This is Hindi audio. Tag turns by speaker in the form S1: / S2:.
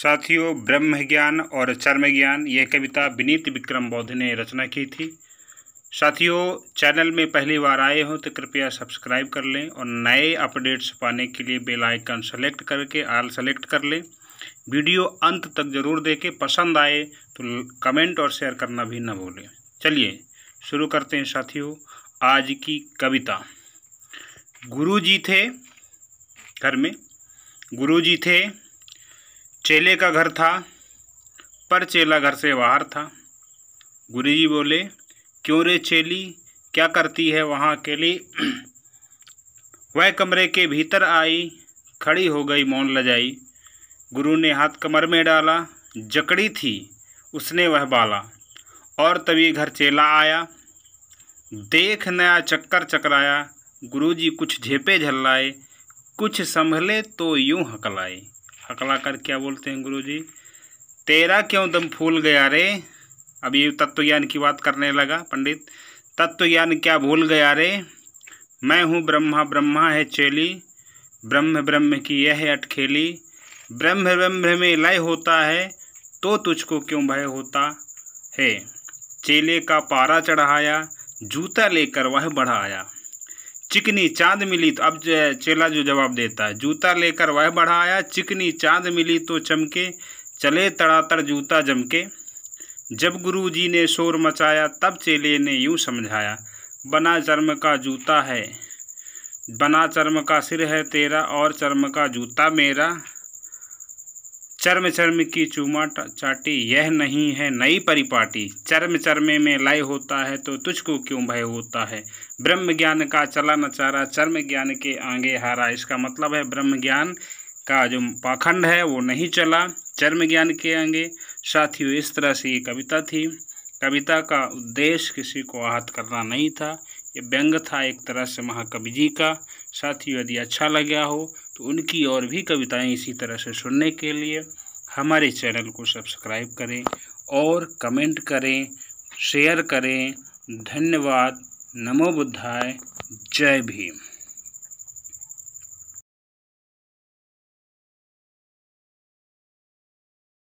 S1: साथियों ब्रह्म ज्ञान और चर्म ज्ञान यह कविता विनीत विक्रम बौद्ध ने रचना की थी साथियों चैनल में पहली बार आए हो तो कृपया सब्सक्राइब कर लें और नए अपडेट्स पाने के लिए बेल आइकन सेलेक्ट करके आल सेलेक्ट कर लें वीडियो अंत तक जरूर देखें पसंद आए तो कमेंट और शेयर करना भी ना भूलें चलिए शुरू करते हैं साथियों आज की कविता गुरु जी थे घर में गुरु जी थे चेले का घर था पर चेला घर से बाहर था गुरुजी बोले क्यों रे चेली क्या करती है वहाँ अकेली वह कमरे के भीतर आई खड़ी हो गई मौन लजाई गुरु ने हाथ कमर में डाला जकड़ी थी उसने वह बाला और तभी घर चेला आया देख नया चक्कर चकराया गुरुजी कुछ झेपे झल्लाए कुछ संभले तो यूं हकलाए हकला कर क्या बोलते हैं गुरु जी तेरा क्यों दम फूल गया रे अब ये तत्व ज्ञान की बात करने लगा पंडित तत्व ज्ञान क्या भूल गया रे मैं हूँ ब्रह्मा ब्रह्मा है चेली ब्रह्म ब्रह्म की यह है अटखेली ब्रह्म ब्रह्म में लय होता है तो तुझको क्यों भय होता है चेले का पारा चढ़ाया जूता लेकर वह बढ़ाया चिकनी चांद मिली तो अब चेला जो जवाब देता है जूता लेकर वह बढ़ा आया चिकनी चांद मिली तो चमके चले तड़ातर जूता जमके जब गुरु जी ने शोर मचाया तब चेले ने यूँ समझाया बना चर्म का जूता है बना चर्म का सिर है तेरा और चर्म का जूता मेरा चर्म चर्म की चूमा चाटी यह नहीं है नई परिपाटी चर्म चरमे में लय होता है तो तुझको क्यों भय होता है ब्रह्म ज्ञान का चला नचारा चर्म ज्ञान के आगे हारा इसका मतलब है ब्रह्म ज्ञान का जो पाखंड है वो नहीं चला चर्म ज्ञान के आगे साथियों इस तरह से ये कविता थी कविता का उद्देश्य किसी को आहत करना नहीं था ये व्यंग था एक तरह से महाकवि जी का साथियों यदि अच्छा गया हो तो उनकी और भी कविताएं इसी तरह से सुनने के लिए हमारे चैनल को सब्सक्राइब करें और कमेंट करें शेयर करें धन्यवाद नमो बुद्धाय जय भीम